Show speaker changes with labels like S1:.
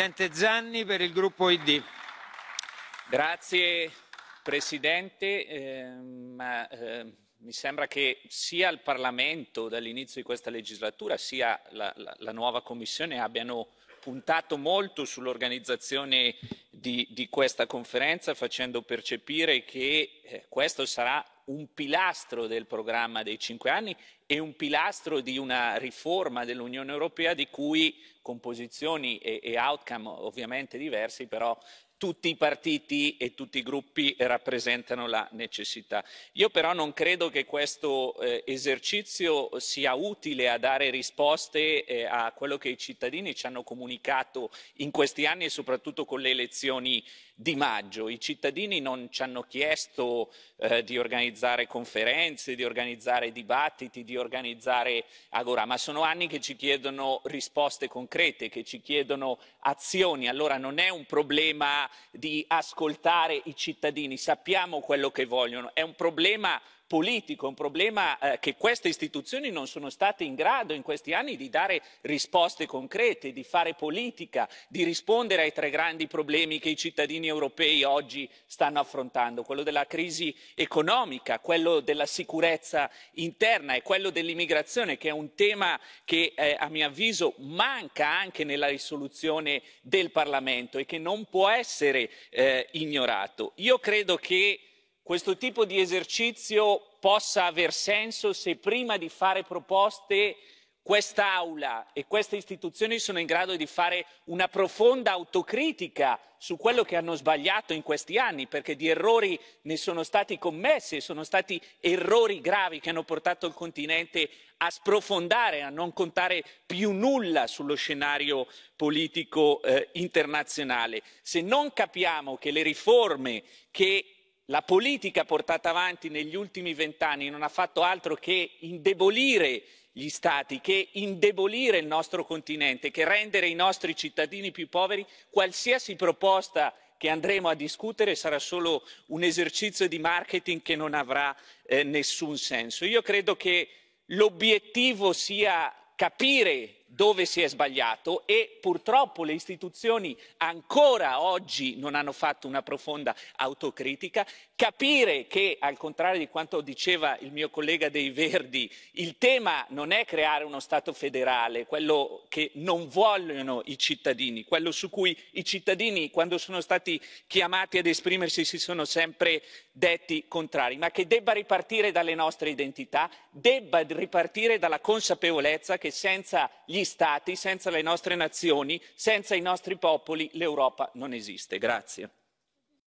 S1: signor presidente onorevoli colleghi ehm, mi sembra che sia il parlamento dall'inizio di questa legislatura sia la nuova commissione abbiano puntato molto sull'organizzazione di questa conferenza facendo percepire che eh, questo sarà un pilastro del programma dei cinque anni e un pilastro di una riforma dell'Unione Europea di cui composizioni e, e outcome ovviamente diversi, però tutti i partiti e tutti i gruppi rappresentano la necessità. io però non credo che questo eh, esercizio sia utile a dare risposte eh, a quello che i cittadini ci hanno comunicato in questi anni e soprattutto con le elezioni di maggio. i cittadini non ci hanno chiesto eh, di organizzare conferenze di organizzare dibattiti di organizzare agora ma sono anni che ci chiedono risposte concrete che ci chiedono azioni. allora non è un problema di ascoltare i cittadini sappiamo quello che vogliono è un problema politico, un problema eh, che queste istituzioni non sono state in grado in questi anni di dare risposte concrete, di fare politica, di rispondere ai tre grandi problemi che i cittadini europei oggi stanno affrontando, quello della crisi economica, quello della sicurezza interna e quello dell'immigrazione, che è un tema che eh, a mio avviso manca anche nella risoluzione del Parlamento e che non può essere eh, ignorato. Io credo che questo tipo di esercizio possa aver senso se prima di fare proposte quest'aula e queste istituzioni sono in grado di fare una profonda autocritica su quello che hanno sbagliato in questi anni perché di errori ne sono stati commessi e sono stati errori gravi che hanno portato il continente a sprofondare a non contare più nulla sullo scenario politico eh, internazionale. se non capiamo che le riforme che la politica portata avanti negli ultimi vent'anni non ha fatto altro che indebolire gli stati che indebolire il nostro continente che rendere i nostri cittadini più poveri qualsiasi proposta che andremo a discutere sarà solo un esercizio di marketing che non avrà eh, nessun senso. io credo che l'obiettivo sia capire dove si è sbagliato e purtroppo le istituzioni ancora oggi non hanno fatto una profonda autocritica capire che al contrario di quanto diceva il mio collega dei verdi il tema non è creare uno stato federale quello che non vogliono i cittadini quello su cui i cittadini quando sono stati chiamati ad esprimersi si sono sempre detti contrari ma che debba ripartire dalle nostre identità debba ripartire dalla consapevolezza che senza gli stati senza le nostre nazioni senza i nostri popoli l'europa non esiste.